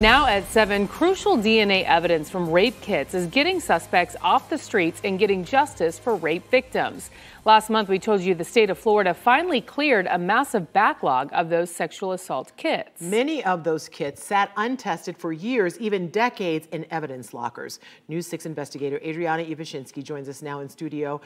Now at 7, crucial DNA evidence from rape kits is getting suspects off the streets and getting justice for rape victims. Last month, we told you the state of Florida finally cleared a massive backlog of those sexual assault kits. Many of those kits sat untested for years, even decades, in evidence lockers. News 6 investigator Adriana Ivashinsky joins us now in studio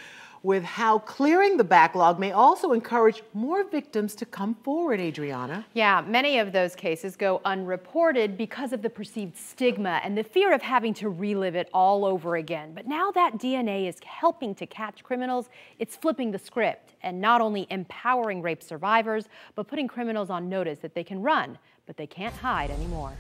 with how clearing the backlog may also encourage more victims to come forward, Adriana. Yeah, many of those cases go unreported because because of the perceived stigma and the fear of having to relive it all over again. But now that DNA is helping to catch criminals, it's flipping the script and not only empowering rape survivors, but putting criminals on notice that they can run, but they can't hide anymore.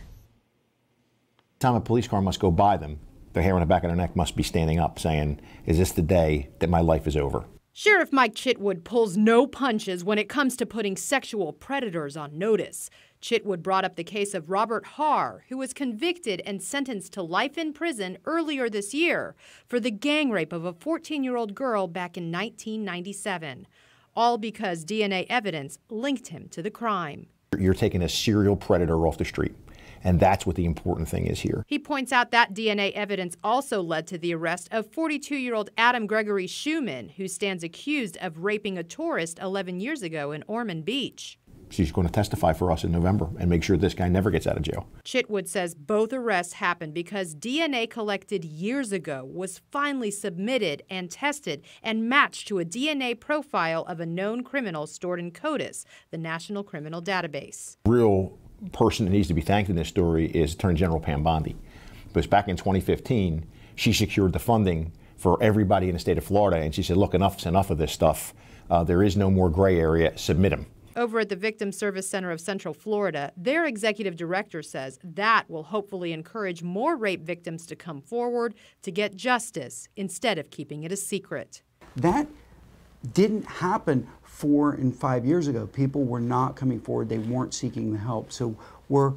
Time a police car must go by them, the hair on the back of their neck must be standing up saying, Is this the day that my life is over? Sheriff Mike Chitwood pulls no punches when it comes to putting sexual predators on notice. Chitwood brought up the case of Robert Haar, who was convicted and sentenced to life in prison earlier this year for the gang rape of a 14 year old girl back in 1997, all because DNA evidence linked him to the crime. You're taking a serial predator off the street. And that's what the important thing is here. He points out that DNA evidence also led to the arrest of 42 year old Adam Gregory Schuman, who stands accused of raping a tourist 11 years ago in Ormond Beach she's going to testify for us in November and make sure this guy never gets out of jail. Chitwood says both arrests happened because DNA collected years ago was finally submitted and tested and matched to a DNA profile of a known criminal stored in CODIS, the National Criminal Database. Real person that needs to be thanked in this story is Attorney General Pam Bondi. Because back in 2015, she secured the funding for everybody in the state of Florida, and she said, look, enough's enough of this stuff. Uh, there is no more gray area. Submit them. Over at the Victim Service Center of Central Florida, their executive director says that will hopefully encourage more rape victims to come forward to get justice instead of keeping it a secret. That didn't happen four and five years ago. People were not coming forward, they weren't seeking the help. So we're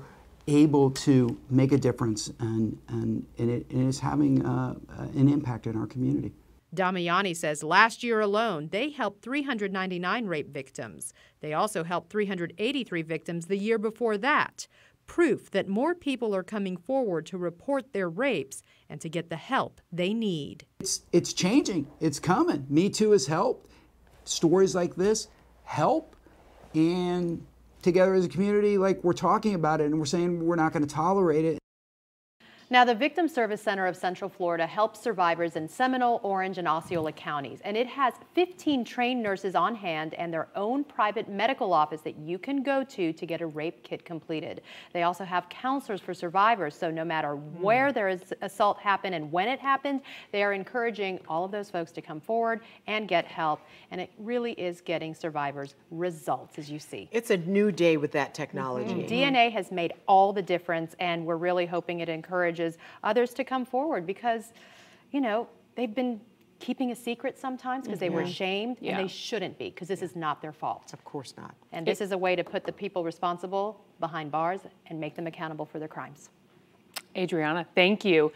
able to make a difference, and, and, and it, it is having uh, an impact in our community. Damiani says last year alone, they helped 399 rape victims. They also helped 383 victims the year before that. Proof that more people are coming forward to report their rapes and to get the help they need. It's, it's changing. It's coming. Me Too has helped. Stories like this help. And together as a community, like we're talking about it and we're saying we're not going to tolerate it. Now, the Victim Service Center of Central Florida helps survivors in Seminole, Orange, and Osceola counties, and it has 15 trained nurses on hand and their own private medical office that you can go to to get a rape kit completed. They also have counselors for survivors, so no matter where hmm. their assault happened and when it happened, they are encouraging all of those folks to come forward and get help, and it really is getting survivors results, as you see. It's a new day with that mm-hmm. technology. Mm -hmm. DNA has made all the difference, and we're really hoping it encourages encourages others to come forward because, you know, they've been keeping a secret sometimes because mm -hmm. they were shamed yeah. and they shouldn't be because this yeah. is not their fault. Of course not. And it, this is a way to put the people responsible behind bars and make them accountable for their crimes. Adriana, thank you.